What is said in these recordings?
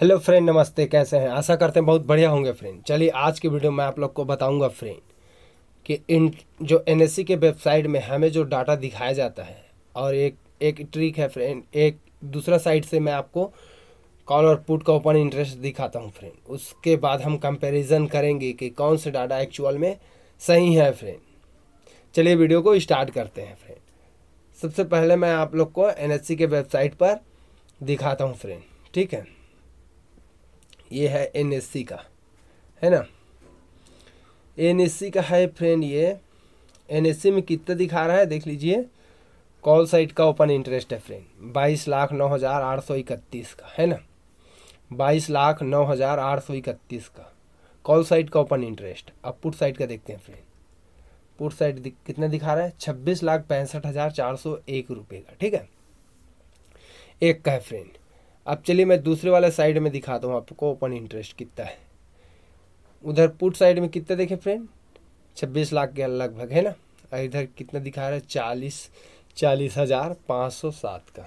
hello friend नमस्ते कैसे हैं आशा करते हैं बहुत बढ़िया होंगे फ्रेंड चलिए आज की वीडियो में आप लोग को बताऊंगा फ्रेंड कि इन जो एन के वेबसाइट में हमें जो डाटा दिखाया जाता है और एक एक ट्रिक है फ्रेंड एक दूसरा साइड से मैं आपको कॉल और पुट का ओपन इंटरेस्ट दिखाता हूँ फ्रेंड उसके बाद हम कंपेरिजन करेंगे कि कौन से डाटा एक्चुअल में सही है फ्रेंड चलिए वीडियो को स्टार्ट करते हैं फ्रेंड सबसे पहले मैं आप लोग को एन के वेबसाइट पर दिखाता हूँ फ्रेंड ठीक है ये है एन एस सी का है ना एन एस सी का है फ्रेंड ये एन एस सी में कितना दिखा रहा है देख लीजिए कॉल साइट का ओपन इंटरेस्ट है फ्रेंड बाईस लाख नौ हज़ार आठ सौ इकतीस का है ना बाईस लाख नौ हज़ार आठ सौ इकतीस का कॉल साइट का ओपन इंटरेस्ट अब पुट साइट का देखते हैं फ्रेंड पुट साइट कितना दिखा रहा है छब्बीस लाख पैंसठ हज़ार चार सौ एक रुपये का ठीक है एक का है फ्रेंड अब चलिए मैं दूसरे वाले साइड में दिखाता हूँ आपको ओपन इंटरेस्ट कितना है उधर पुट साइड में कितना देखे फ्रेंड छब्बीस लाख के लगभग है ना और इधर कितना दिखा रहा है चालीस चालीस हज़ार पाँच सौ सात का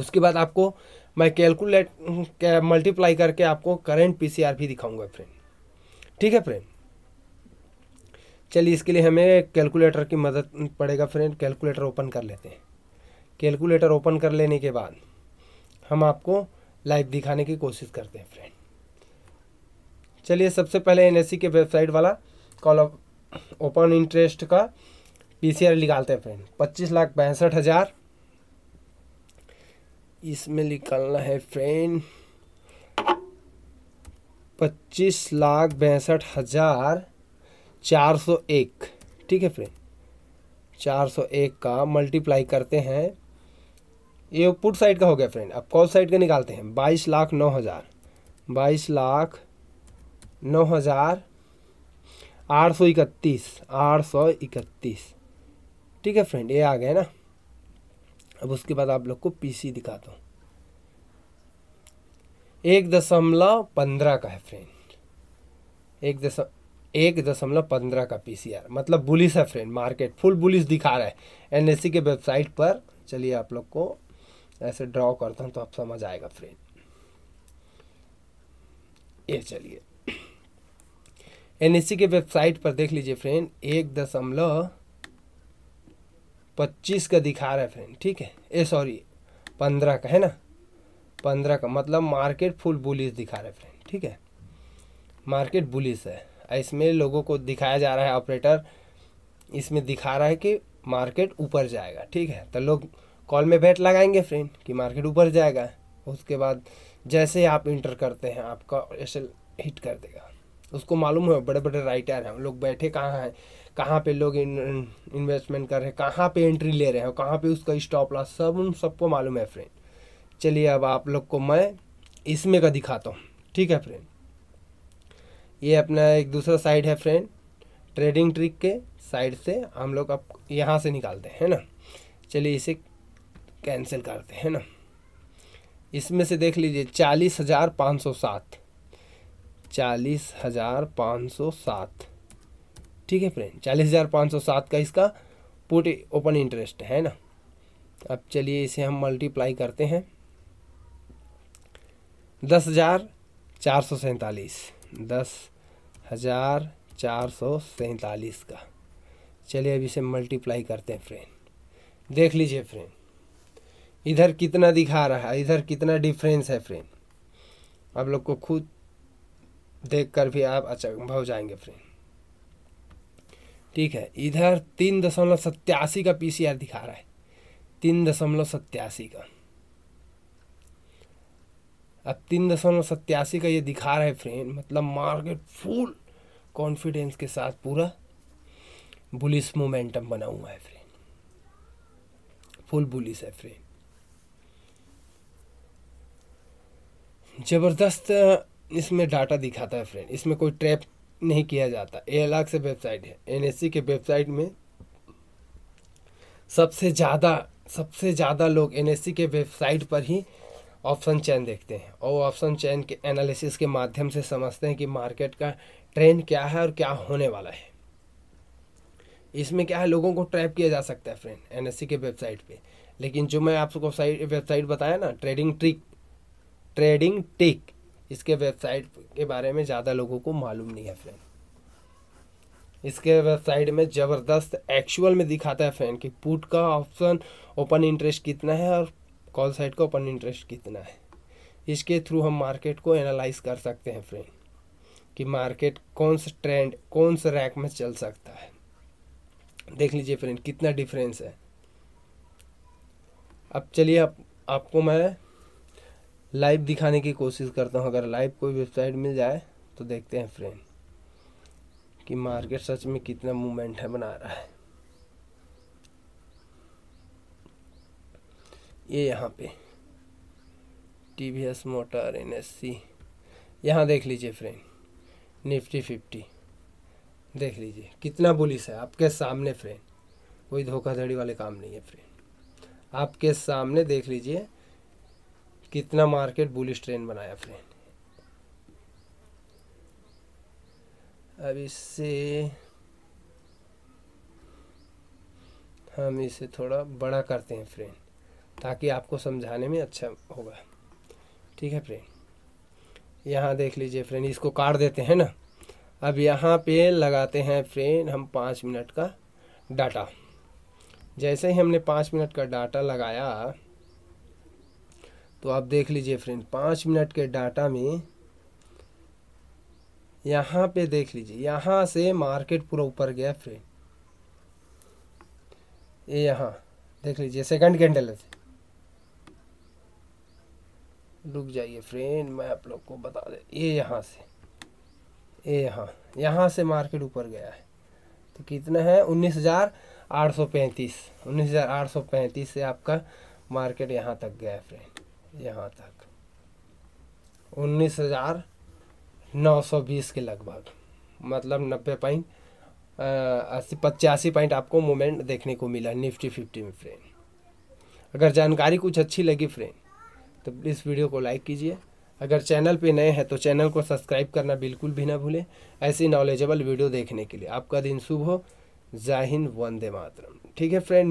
उसके बाद आपको मैं कैलकुलेट मल्टीप्लाई करके आपको करेंट आर भी दिखाऊंगा फ्रेंड ठीक है फ्रेंड चलिए इसके लिए हमें कैलकुलेटर की मदद पड़ेगा फ्रेंड कैलकुलेटर ओपन कर लेते हैं कैलकुलेटर ओपन कर लेने के बाद हम आपको लाइव दिखाने की कोशिश करते हैं फ्रेंड चलिए सबसे पहले एन के वेबसाइट वाला कॉल ओपन इंटरेस्ट का पीसीआर निकालते हैं फ्रेंड पच्चीस लाख पैंसठ हज़ार इसमें निकालना है फ्रेंड पच्चीस लाख पैंसठ हज़ार चार सौ एक ठीक है फ्रेंड चार सौ एक का मल्टीप्लाई करते हैं ये पुट साइड का हो गया फ्रेंड अब कॉल साइड का निकालते हैं बाईस लाख नौ हज़ार बाईस लाख नौ हज़ार आठ सौ इकतीस आठ सौ इकतीस ठीक है फ्रेंड ये आ गया ना अब उसके बाद आप लोग को पीसी दिखाता हूँ एक दशमलव पंद्रह का है फ्रेंड एक दशम एक दशमलव पंद्रह का पीसीआर मतलब बुलिस है फ्रेंड मार्केट फुल बुलिस दिखा रहा है एनएससी e के वेबसाइट पर चलिए आप लोग को ऐसे ड्रॉ करता हूँ तो आप समझ आएगा फ्रेंड ये चलिए एनएससी के वेबसाइट पर देख लीजिए फ्रेंड एक दशमलव पच्चीस का दिखा रहा है फ्रेंड ठीक है ए सॉरी पंद्रह का है ना पंद्रह का मतलब मार्केट फुल बुलिस दिखा रहा है फ्रेंड ठीक है मार्केट बुलिस है इसमें लोगों को दिखाया जा रहा है ऑपरेटर इसमें दिखा रहा है कि मार्केट ऊपर जाएगा ठीक है तो लोग कॉल में बैट लगाएंगे फ्रेंड कि मार्केट ऊपर जाएगा उसके बाद जैसे आप इंटर करते हैं आपका एसल हिट कर देगा उसको मालूम है बड़े बड़े राइटर हैं लोग बैठे कहाँ हैं कहाँ पे लोग इन, इन्वेस्टमेंट कर रहे हैं कहाँ पे एंट्री ले रहे हैं कहाँ पे उसका स्टॉप लॉस सब उन सबको मालूम है फ्रेंड चलिए अब आप लोग को मैं इसमें का दिखाता हूँ ठीक है फ्रेंड ये अपना एक दूसरा साइड है फ्रेंड ट्रेडिंग ट्रिक के साइड से हम लोग अब यहाँ से निकालते हैं ना चलिए इसे कैंसिल करते हैं ना इसमें से देख लीजिए चालीस हज़ार पाँच सौ सात चालीस हज़ार पाँच सौ सात ठीक है फ्रेंड चालीस हज़ार पाँच सौ सात का इसका पुट ओपन इंटरेस्ट है ना अब चलिए इसे हम मल्टीप्लाई करते हैं दस हज़ार चार सौ सैंतालीस दस हज़ार चार सौ सैंतालीस का चलिए अब इसे मल्टीप्लाई करते हैं फ्रेंड देख लीजिए फ्रेंड इधर कितना दिखा रहा है इधर कितना डिफरेंस है फ्रेम आप लोग को खुद देख कर भी आप अच्छा हो जाएंगे फ्रेम ठीक है इधर तीन दशमलव सत्यासी का पीसीआर दिखा रहा है तीन दशमलव सत्यासी का अब तीन दशमलव सत्यासी का ये दिखा रहा है फ्रेंड मतलब मार्केट फुल कॉन्फिडेंस के साथ पूरा बुलिस मोमेंटम बना हुआ है फ्रेंड फुल बुलिस है फ्रेंड ज़बरदस्त इसमें डाटा दिखाता है फ्रेंड इसमें कोई ट्रैप नहीं किया जाता ये अलग से वेबसाइट है एन e के वेबसाइट में सबसे ज़्यादा सबसे ज़्यादा लोग एन e के वेबसाइट पर ही ऑप्शन चैन देखते हैं और ऑप्शन चैन के एनालिसिस के माध्यम से समझते हैं कि मार्केट का ट्रेंड क्या है और क्या होने वाला है इसमें क्या है लोगों को ट्रैप किया जा सकता है फ्रेंड एन e के वेबसाइट पे लेकिन जो मैं आपको वेबसाइट बताया ना ट्रेडिंग ट्रिक ट्रेडिंग टेक इसके वेबसाइट के बारे में ज़्यादा लोगों को मालूम नहीं है फ्रेंड इसके वेबसाइट में ज़बरदस्त एक्चुअल में दिखाता है फ्रेंड कि पुट का ऑप्शन ओपन इंटरेस्ट कितना है और कॉल साइड का ओपन इंटरेस्ट कितना है इसके थ्रू हम मार्केट को एनालाइज कर सकते हैं फ्रेंड कि मार्केट कौन सा ट्रेंड कौन सा रैक में चल सकता है देख लीजिए फ्रेंड कितना डिफरेंस है अब चलिए आप, आपको मैं लाइव दिखाने की कोशिश करता हूँ अगर लाइव कोई वेबसाइट मिल जाए तो देखते हैं फ्रेंड कि मार्केट सच में कितना मूवमेंट है बना रहा है ये यहाँ पे T V S motor N S C यहाँ देख लीजिए फ्रेंड निफ्टी फिफ्टी देख लीजिए कितना बुलिस है आपके सामने फ्रेंड कोई धोखाधड़ी वाले काम नहीं है फ्रेंड आपके सामने देख लीजिए कितना मार्केट बुलिश ट्रेंड बनाया फ्रेंड अब इससे हम इसे थोड़ा बड़ा करते हैं फ्रेंड ताकि आपको समझाने में अच्छा होगा ठीक है फ्रेंड यहाँ देख लीजिए फ्रेंड इसको काट देते हैं ना अब यहाँ पे लगाते हैं फ्रेंड हम पाँच मिनट का डाटा जैसे ही हमने पाँच मिनट का डाटा लगाया तो आप देख लीजिए फ्रेंड पाँच मिनट के डाटा में यहाँ पे देख लीजिए यहाँ से मार्केट पूरा ऊपर गया फ्रेंड ये यहाँ देख लीजिए सेकंड कैंडल है रुक जाइए फ्रेंड मैं आप लोग को बता दे ये यहाँ से ये यहाँ यहाँ से मार्केट ऊपर गया है तो कितना है उन्नीस हज़ार आठ सौ पैंतीस उन्नीस हज़ार आठ सौ पैंतीस से आपका मार्केट यहाँ तक गया है फ्रेंड यहाँ तक उन्नीस हज़ार नौ सौ बीस के लगभग मतलब नब्बे पॉइंट अस्सी पचासी पॉइंट आपको मोमेंट देखने को मिला निफ्टी फिफ्टी में फ्रेंड अगर जानकारी कुछ अच्छी लगी फ्रेंड तो प्लीज़ वीडियो को लाइक कीजिए अगर चैनल पे नए हैं तो चैनल को सब्सक्राइब करना बिल्कुल भी ना भूलें ऐसी नॉलेजेबल वीडियो देखने के लिए आपका दिन शुभ हो जय हिंद वंदे मातरम ठीक है फ्रेंड